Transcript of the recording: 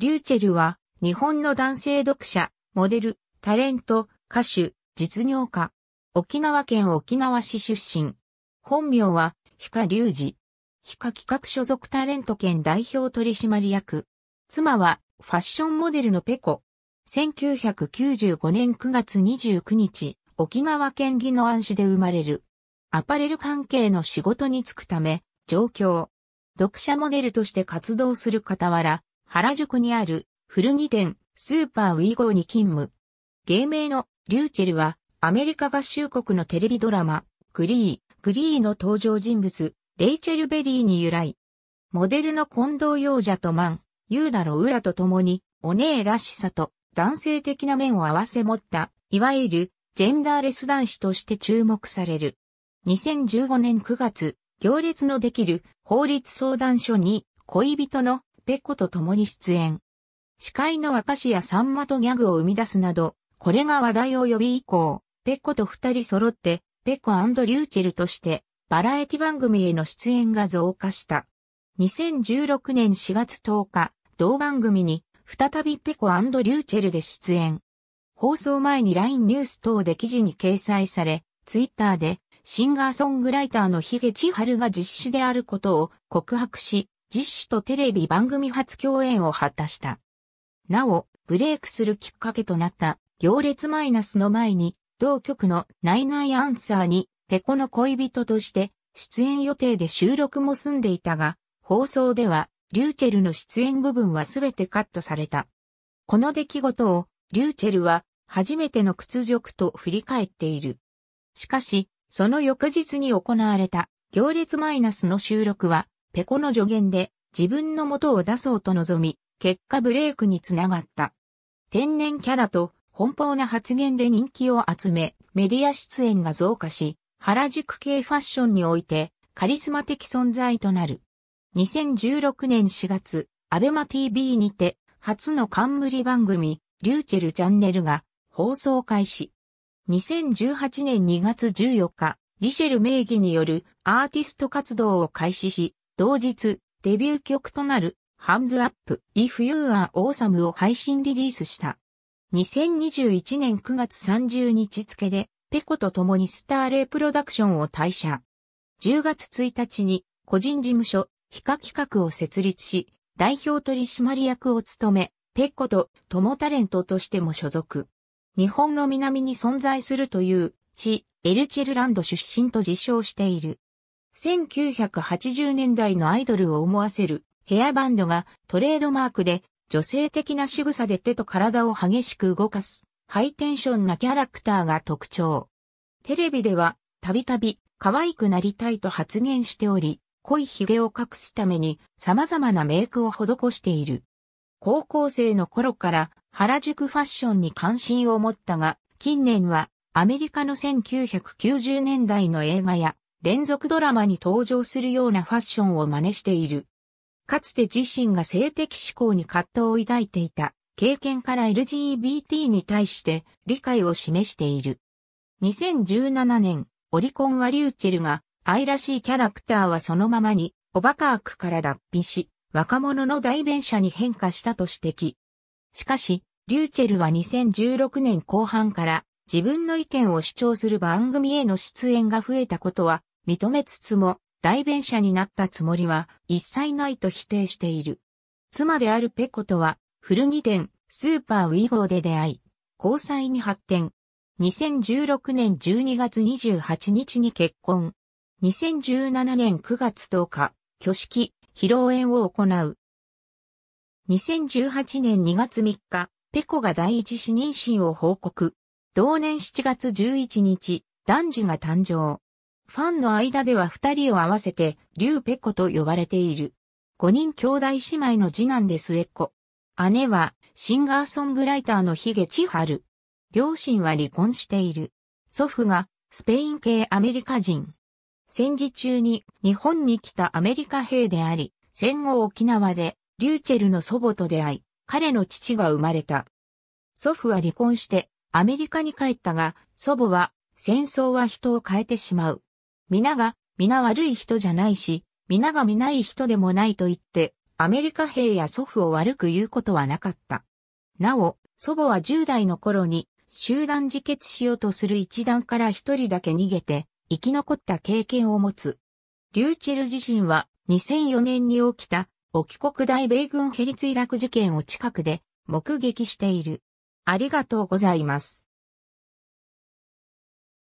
リューチェルは、日本の男性読者、モデル、タレント、歌手、実業家。沖縄県沖縄市出身。本名は、ヒカリュウジ。ヒカ企画所属タレント兼代表取締役。妻は、ファッションモデルのペコ。1995年9月29日、沖縄県宜野湾市で生まれる。アパレル関係の仕事に就くため、上京。読者モデルとして活動する傍ら、原宿にある古着店スーパーウィーゴーに勤務。芸名のリューチェルはアメリカ合衆国のテレビドラマグリー、グリーの登場人物レイチェル・ベリーに由来。モデルの近藤洋者とマン、ユーダロ・ウラと共にお姉らしさと男性的な面を合わせ持った、いわゆるジェンダーレス男子として注目される。2015年9月、行列のできる法律相談所に恋人のペコと共に出演。司会の証やサさんまとギャグを生み出すなど、これが話題を呼び以降、ペコと二人揃って、ペコリューチェルとして、バラエティ番組への出演が増加した。2016年4月10日、同番組に、再びペコリューチェルで出演。放送前に LINE ニュース等で記事に掲載され、ツイッターで、シンガーソングライターのヒゲチハルが実施であることを告白し、実施とテレビ番組初共演を果たした。なお、ブレイクするきっかけとなった行列マイナスの前に、同局のナイナイアンサーに、ペコの恋人として出演予定で収録も済んでいたが、放送では、リューチェルの出演部分はすべてカットされた。この出来事を、リューチェルは、初めての屈辱と振り返っている。しかし、その翌日に行われた、行列マイナスの収録は、ペコの助言で自分の元を出そうと望み、結果ブレイクにつながった。天然キャラと奔放な発言で人気を集め、メディア出演が増加し、原宿系ファッションにおいてカリスマ的存在となる。2016年4月、アベマ TV にて初の冠番組、リューチェルチャンネルが放送開始。2018年2月14日、リシェル名義によるアーティスト活動を開始し、同日、デビュー曲となるハンズアップ、イ If You Are Awesome を配信リリースした。2021年9月30日付で、ペコと共にスターレイプロダクションを退社。10月1日に個人事務所、ヒカ企画を設立し、代表取締役を務め、ペコと共タレントとしても所属。日本の南に存在するという地、エルチェルランド出身と自称している。1980年代のアイドルを思わせるヘアバンドがトレードマークで女性的な仕草で手と体を激しく動かすハイテンションなキャラクターが特徴。テレビではたびたび可愛くなりたいと発言しており、濃い髭を隠すために様々なメイクを施している。高校生の頃から原宿ファッションに関心を持ったが、近年はアメリカの1990年代の映画や連続ドラマに登場するようなファッションを真似している。かつて自身が性的思考に葛藤を抱いていた経験から LGBT に対して理解を示している。2017年、オリコンはリューチェルが愛らしいキャラクターはそのままにオバカークから脱皮し、若者の代弁者に変化したと指摘。しかし、リューチェルは2016年後半から自分の意見を主張する番組への出演が増えたことは認めつつも、代弁者になったつもりは一切ないと否定している。妻であるペコとは、古着店、スーパーウィゴーで出会い、交際に発展。2016年12月28日に結婚。2017年9月10日、挙式、披露宴を行う。2018年2月3日、ペコが第一子妊娠を報告。同年7月11日、男児が誕生。ファンの間では二人を合わせて、リューペコと呼ばれている。五人兄弟姉妹の次男で末っ子。姉は、シンガーソングライターのヒゲチハル。両親は離婚している。祖父が、スペイン系アメリカ人。戦時中に日本に来たアメリカ兵であり、戦後沖縄でリューチェルの祖母と出会い、彼の父が生まれた。祖父は離婚してアメリカに帰ったが、祖母は戦争は人を変えてしまう。皆が、皆悪い人じゃないし、皆が見ない人でもないと言って、アメリカ兵や祖父を悪く言うことはなかった。なお、祖母は10代の頃に、集団自決しようとする一団から一人だけ逃げて、生き残った経験を持つ。リューチェル自身は、2004年に起きた、沖国大米軍ヘリ墜落事件を近くで、目撃している。ありがとうございます。